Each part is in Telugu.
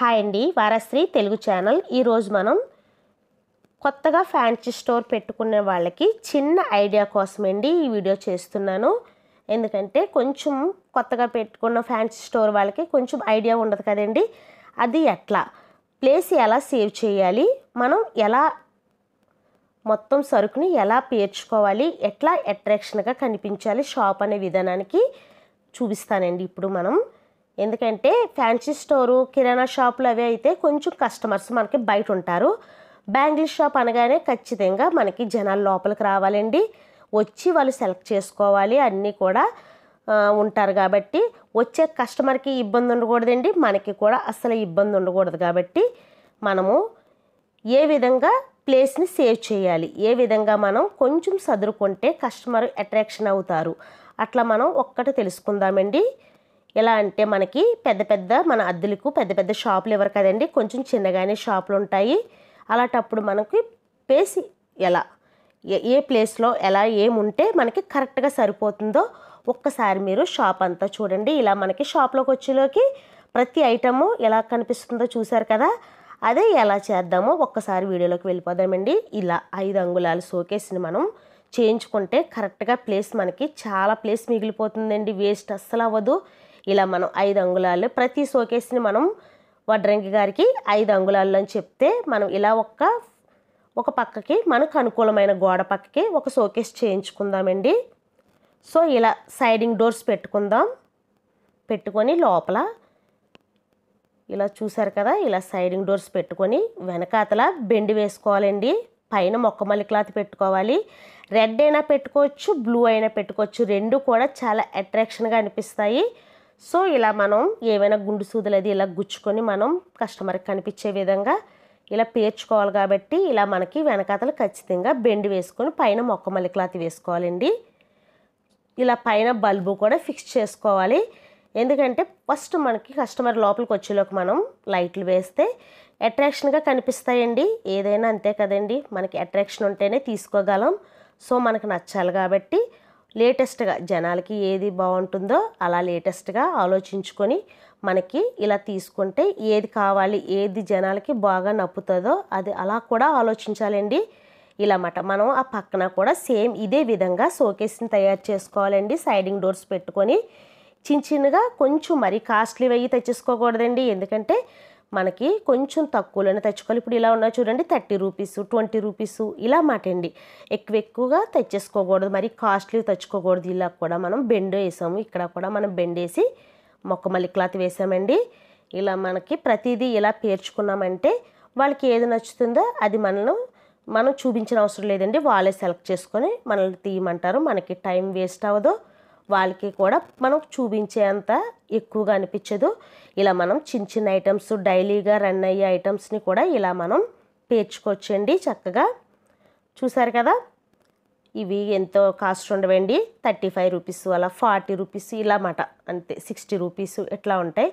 హాయ్ అండి వారశ్రీ తెలుగు ఛానల్ ఈరోజు మనం కొత్తగా ఫ్యాన్సీ స్టోర్ పెట్టుకునే వాళ్ళకి చిన్న ఐడియా కోసమండి ఈ వీడియో చేస్తున్నాను ఎందుకంటే కొంచెం కొత్తగా పెట్టుకున్న ఫ్యాన్సీ స్టోర్ వాళ్ళకి కొంచెం ఐడియా ఉండదు కదండి అది ఎట్లా ప్లేస్ ఎలా సేవ్ చేయాలి మనం ఎలా మొత్తం సరుకుని ఎలా పేర్చుకోవాలి ఎట్లా అట్రాక్షన్గా కనిపించాలి షాప్ అనే విధానానికి చూపిస్తానండి ఇప్పుడు మనం ఎందుకంటే ఫ్యాన్సీ స్టోరు కిరాణా షాపులు అవి అయితే కొంచెం కస్టమర్స్ మనకి బయట ఉంటారు బ్యాంగిల్ షాప్ అనగానే ఖచ్చితంగా మనకి జనాలు లోపలికి రావాలండి వచ్చి వాళ్ళు సెలెక్ట్ చేసుకోవాలి అన్నీ కూడా ఉంటారు కాబట్టి వచ్చే కస్టమర్కి ఇబ్బంది ఉండకూడదండి మనకి కూడా అసలు ఇబ్బంది ఉండకూడదు కాబట్టి మనము ఏ విధంగా ప్లేస్ని సేవ్ చేయాలి ఏ విధంగా మనం కొంచెం సదురుకుంటే కస్టమర్ అట్రాక్షన్ అవుతారు అట్లా మనం ఒక్కటి తెలుసుకుందామండి ఎలా అంటే మనకి పెద్ద పెద్ద మన అద్దెలకు పెద్ద పెద్ద షాపులు ఇవ్వరు కదండి కొంచెం చిన్నగానే షాపులు ఉంటాయి అలాంటప్పుడు మనకి పేసి ఎలా ఏ ప్లేస్లో ఎలా ఏముంటే మనకి కరెక్ట్గా సరిపోతుందో ఒక్కసారి మీరు షాప్ అంతా చూడండి ఇలా మనకి షాప్లోకి వచ్చేలోకి ప్రతి ఐటము ఎలా కనిపిస్తుందో చూసారు కదా అదే ఎలా చేద్దామో ఒక్కసారి వీడియోలోకి వెళ్ళిపోదామండి ఇలా ఐదు అంగుళాలు సోకేసిని మనం చేయించుకుంటే కరెక్ట్గా ప్లేస్ మనకి చాలా ప్లేస్ మిగిలిపోతుందండి వేస్ట్ అస్సలు అవ్వదు ఇలా మనం ఐదు అంగుళాలు ప్రతి షోకేస్ని మనం వడ్రంగి గారికి ఐదు అంగుళాలు అని చెప్తే మనం ఇలా ఒక్క ఒక పక్కకి మనకు అనుకూలమైన గోడ పక్కకి ఒక షోకేస్ చేయించుకుందామండి సో ఇలా సైడింగ్ డోర్స్ పెట్టుకుందాం పెట్టుకొని లోపల ఇలా చూసారు కదా ఇలా సైడింగ్ డోర్స్ పెట్టుకొని వెనకాతల బెండి వేసుకోవాలండి పైన మొక్కమల్లి క్లాత్ పెట్టుకోవాలి రెడ్ అయినా పెట్టుకోవచ్చు బ్లూ అయినా పెట్టుకోవచ్చు రెండు కూడా చాలా అట్రాక్షన్గా అనిపిస్తాయి సో ఇలా మనం ఏమైనా గుండు సూదులు అది ఇలా గుచ్చుకొని మనం కస్టమర్కి కనిపించే విధంగా ఇలా పేర్చుకోవాలి కాబట్టి ఇలా మనకి వెనకాతలు ఖచ్చితంగా బెండ్ వేసుకొని పైన మల్లి క్లాత్ వేసుకోవాలండి ఇలా పైన బల్బు కూడా ఫిక్స్ చేసుకోవాలి ఎందుకంటే ఫస్ట్ మనకి కస్టమర్ లోపలికి వచ్చేలోకి మనం లైట్లు వేస్తే అట్రాక్షన్గా కనిపిస్తాయండి ఏదైనా అంతే కదండి మనకి అట్రాక్షన్ ఉంటేనే తీసుకోగలం సో మనకు నచ్చాలి కాబట్టి లేటెస్ట్గా జనాలకి ఏది బాగుంటుందో అలా లేటెస్ట్గా ఆలోచించుకొని మనకి ఇలా తీసుకుంటే ఏది కావాలి ఏది జనాలకి బాగా నప్పుతుందో అది అలా కూడా ఆలోచించాలండి ఇలా మాట మనం ఆ పక్కన కూడా సేమ్ ఇదే విధంగా సోకేసిని తయారు చేసుకోవాలండి సైడింగ్ డోర్స్ పెట్టుకొని చిన్న చిన్నగా కొంచెం మరీ కాస్ట్లీ అయ్యి తెచ్చేసుకోకూడదండి ఎందుకంటే మనకి కొంచెం తక్కువలోనే తెచ్చుకోవాలి ఇప్పుడు ఇలా ఉన్నా చూడండి థర్టీ రూపీస్ ట్వంటీ రూపీస్ ఇలా మాటండి ఎక్కువ ఎక్కువగా తెచ్చేసుకోకూడదు మరి కాస్ట్లీ తెచ్చుకోకూడదు ఇలా కూడా మనం బెండ్ వేసాము ఇక్కడ కూడా మనం బెండ్ వేసి మొక్కమల్లి క్లాత్ వేసామండి ఇలా మనకి ప్రతిదీ ఇలా పేర్చుకున్నామంటే వాళ్ళకి ఏది నచ్చుతుందో అది మనం మనం చూపించిన అవసరం లేదండి వాళ్ళే సెలెక్ట్ చేసుకొని మనల్ని తీయమంటారు మనకి టైం వేస్ట్ అవ్వదు వాళ్ళకి కూడా మనం చూపించేంత ఎక్కువగా అనిపించదు ఇలా మనం చిన్న చిన్న ఐటమ్స్ డైలీగా రన్ అయ్యే ఐటమ్స్ని కూడా ఇలా మనం పేర్చుకోవచ్చండి చక్కగా చూసారు కదా ఇవి ఎంతో కాస్ట్ ఉండవండి థర్టీ ఫైవ్ రూపీస్ అలా ఫార్టీ రూపీస్ ఇలా మాట అంతే సిక్స్టీ రూపీస్ ఇట్లా ఉంటాయి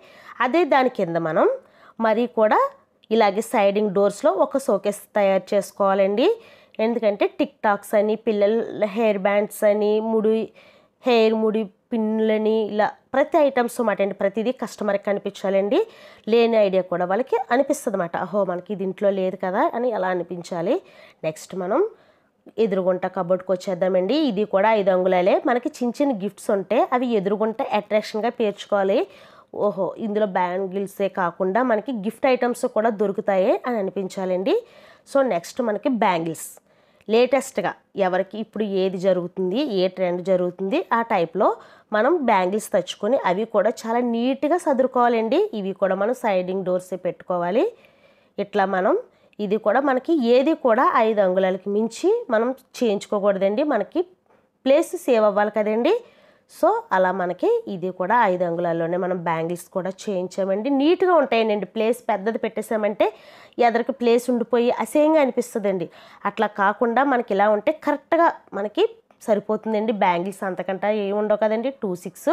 అదే దాని కింద మనం మరీ కూడా ఇలాగే సైడింగ్ డోర్స్లో ఒక షోకేస్ తయారు చేసుకోవాలండి ఎందుకంటే టిక్ టాక్స్ అని పిల్లల హెయిర్ బ్యాండ్స్ అని ముడి హెయిర్ ముడి పిన్లని ఇలా ప్రతి ఐటమ్స్ మాట అండి ప్రతిదీ కస్టమర్కి కనిపించాలండి లేని ఐడియా కూడా వాళ్ళకి అనిపిస్తుంది అనమాట అహో మనకి దీంట్లో లేదు కదా అని అలా అనిపించాలి నెక్స్ట్ మనం ఎదురుగుంట కబోర్డ్కి వచ్చేద్దామండి ఇది కూడా ఐదు అంగుళాలే మనకి చిన్న చిన్న గిఫ్ట్స్ ఉంటే అవి ఎదురుగుంట అట్రాక్షన్గా పేర్చుకోవాలి ఓహో ఇందులో బ్యాంగిల్సే కాకుండా మనకి గిఫ్ట్ ఐటమ్స్ కూడా దొరుకుతాయి అని అనిపించాలండి సో నెక్స్ట్ మనకి బ్యాంగిల్స్ లేటెస్ట్గా ఎవరికి ఇప్పుడు ఏది జరుగుతుంది ఏ ట్రెండ్ జరుగుతుంది ఆ టైప్లో మనం బ్యాంగిల్స్ తెచ్చుకొని అవి కూడా చాలా నీట్గా సదురుకోవాలండి ఇవి కూడా మనం సైడింగ్ డోర్స్ పెట్టుకోవాలి ఇట్లా మనం ఇది కూడా మనకి ఏది కూడా ఐదు అంగుళాలకి మించి మనం చేయించుకోకూడదండి మనకి ప్లేస్ సేవ్ అవ్వాలి కదండి సో అలా మనకి ఇది కూడా ఐదు అంగుళాల్లోనే మనం బ్యాంగిల్స్ కూడా చేయించామండి నీట్గా ఉంటాయండి ప్లేస్ పెద్దది పెట్టేసామంటే ఎదరికి ప్లేస్ ఉండిపోయి అసహ్యంగా అనిపిస్తుందండి అట్లా కాకుండా మనకి ఇలా ఉంటే కరెక్ట్గా మనకి సరిపోతుందండి బ్యాంగిల్స్ అంతకంట ఏమి ఉండవు కదండి టూ సిక్స్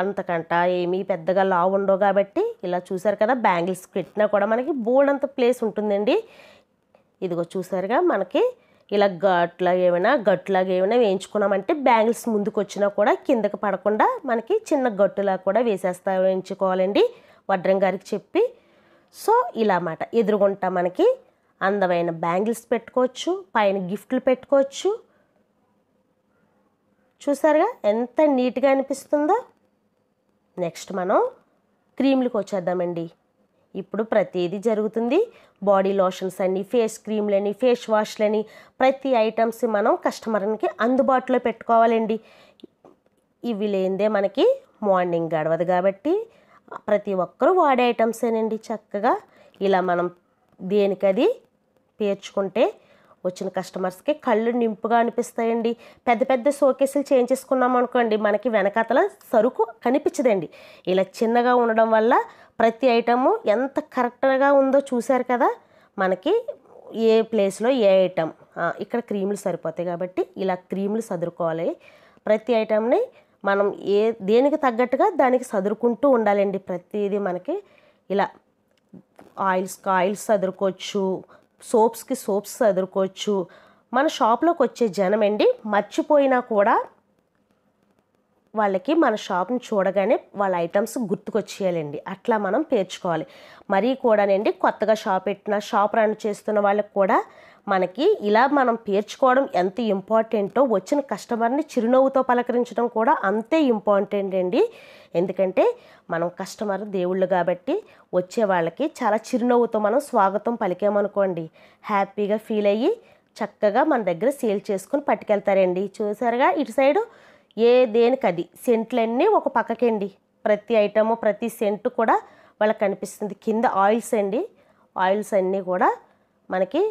అంతకంట ఏమీ పెద్దగా లావు ఉండవు కాబట్టి ఇలా చూసారు కదా బ్యాంగిల్స్ పెట్టినా కూడా మనకి బోర్డంత ప్లేస్ ఉంటుందండి ఇదిగో చూసారుగా మనకి ఇలా గట్లా ఏమైనా గట్టులాగా ఏమైనా వేయించుకున్నామంటే బ్యాంగిల్స్ ముందుకు వచ్చినా కూడా కిందకి పడకుండా మనకి చిన్న గట్టులా కూడా వేసేస్తా వేయించుకోవాలండి వడ్రం గారికి చెప్పి సో ఇలా అన్నమాట ఎదురుగుంటా మనకి అందమైన బ్యాంగిల్స్ పెట్టుకోవచ్చు పైన గిఫ్ట్లు పెట్టుకోవచ్చు చూసారుగా ఎంత నీట్గా అనిపిస్తుందో నెక్స్ట్ మనం క్రీమ్లకు వచ్చేద్దామండి ఇప్పుడు ప్రతిదీ జరుగుతుంది బాడీ లోషన్స్ అని ఫేస్ క్రీమ్లని ఫేస్ వాష్లని ప్రతి ఐటమ్స్ మనం కస్టమర్కి అందుబాటులో పెట్టుకోవాలండి ఇవి లేనిదే మనకి మార్నింగ్ గడవదు కాబట్టి ప్రతి ఒక్కరూ వాడే ఐటమ్సేనండి చక్కగా ఇలా మనం దేనికది పేర్చుకుంటే వచ్చిన కస్టమర్స్కి కళ్ళు నింపుగా అనిపిస్తాయండి పెద్ద పెద్ద షోకేసులు చేయించేసుకున్నాం అనుకోండి మనకి వెనకాతల సరుకు కనిపించదండి ఇలా చిన్నగా ఉండడం వల్ల ప్రతి ఐటమ్ ఎంత కరెక్ట్గా ఉందో చూశారు కదా మనకి ఏ ప్లేస్లో ఏ ఐటమ్ ఇక్కడ క్రీములు సరిపోతాయి కాబట్టి ఇలా క్రీములు సదురుకోవాలి ప్రతి ఐటమ్ని మనం ఏ దేనికి తగ్గట్టుగా దానికి సదురుకుంటూ ఉండాలండి ప్రతిదీ మనకి ఇలా ఆయిల్స్ ఆయిల్స్ సదురుకోవచ్చు సోప్స్కి సోప్స్ ఎదుర్కోవచ్చు మన షాప్లోకి వచ్చే జనం అండి మర్చిపోయినా కూడా వాళ్ళకి మన షాప్ని చూడగానే వాళ్ళ ఐటమ్స్ గుర్తుకొచ్చేయాలండి అట్లా మనం పేర్చుకోవాలి మరీ కూడానండి కొత్తగా షాప్ పెట్టిన షాప్ రన్ చేస్తున్న వాళ్ళకి కూడా మనకి ఇలా మనం పేర్చుకోవడం ఎంత ఇంపార్టెంటో వచ్చిన కస్టమర్ని చిరునవ్వుతో పలకరించడం కూడా అంతే ఇంపార్టెంట్ అండి ఎందుకంటే మనం కస్టమర్ దేవుళ్ళు కాబట్టి వచ్చే వాళ్ళకి చాలా చిరునవ్వుతో మనం స్వాగతం పలికామనుకోండి హ్యాపీగా ఫీల్ అయ్యి చక్కగా మన దగ్గర సేల్ చేసుకుని పట్టుకెళ్తారండి చూసారుగా ఇటు సైడు ఏ దేనికది సెంట్లన్నీ ఒక పక్కకండి ప్రతి ఐటము ప్రతి సెంటు కూడా వాళ్ళకి కనిపిస్తుంది కింద ఆయిల్స్ అండి ఆయిల్స్ అన్నీ కూడా మనకి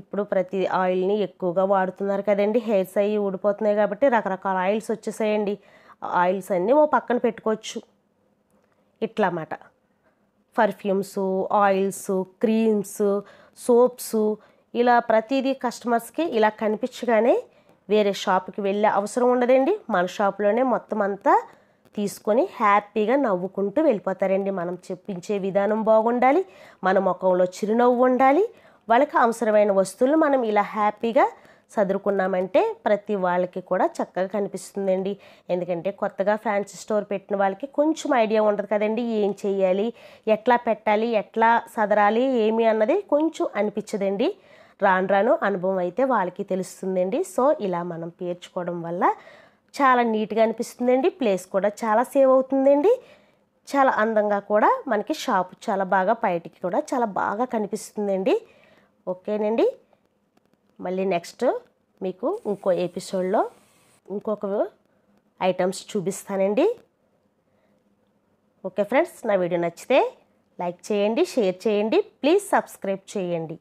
ఇప్పుడు ప్రతి ఆయిల్ని ఎక్కువగా వాడుతున్నారు కదండి హెయిర్స్ అవి ఊడిపోతున్నాయి కాబట్టి రకరకాల ఆయిల్స్ వచ్చేసాయండి ఆయిల్స్ అన్నీ ఓ పక్కన పెట్టుకోవచ్చు ఇట్లా అన్నమాట పర్ఫ్యూమ్స్ ఆయిల్స్ క్రీమ్స్ సోప్స్ ఇలా ప్రతిదీ కస్టమర్స్కి ఇలా కనిపించగానే వేరే షాప్కి వెళ్ళే అవసరం ఉండదండి మన షాప్లోనే మొత్తం అంతా తీసుకొని హ్యాపీగా నవ్వుకుంటూ వెళ్ళిపోతారండి మనం చెప్పించే విధానం బాగుండాలి మన ముఖంలో చిరునవ్వు ఉండాలి వాళ్ళకి అవసరమైన వస్తువులు మనం ఇలా హ్యాపీగా చదువుకున్నామంటే ప్రతి వాళ్ళకి కూడా చక్కగా కనిపిస్తుందండి ఎందుకంటే కొత్తగా ఫ్యాన్సీ స్టోర్ పెట్టిన వాళ్ళకి కొంచెం ఐడియా ఉండదు కదండి ఏం చేయాలి ఎట్లా పెట్టాలి ఎట్లా సదరాలి ఏమి అన్నది కొంచెం అనిపించదండి రాను రాను అనుభవం అయితే వాళ్ళకి తెలుస్తుందండి సో ఇలా మనం పేర్చుకోవడం వల్ల చాలా నీట్గా అనిపిస్తుందండి ప్లేస్ కూడా చాలా సేవ్ అవుతుందండి చాలా అందంగా కూడా మనకి షాప్ చాలా బాగా బయటికి కూడా చాలా బాగా కనిపిస్తుందండి ఓకేనండి మళ్ళీ నెక్స్ట్ మీకు ఇంకో ఎపిసోడ్లో ఇంకొక ఐటమ్స్ చూపిస్తానండి ఓకే ఫ్రెండ్స్ నా వీడియో నచ్చితే లైక్ చేయండి షేర్ చేయండి ప్లీజ్ సబ్స్క్రైబ్ చేయండి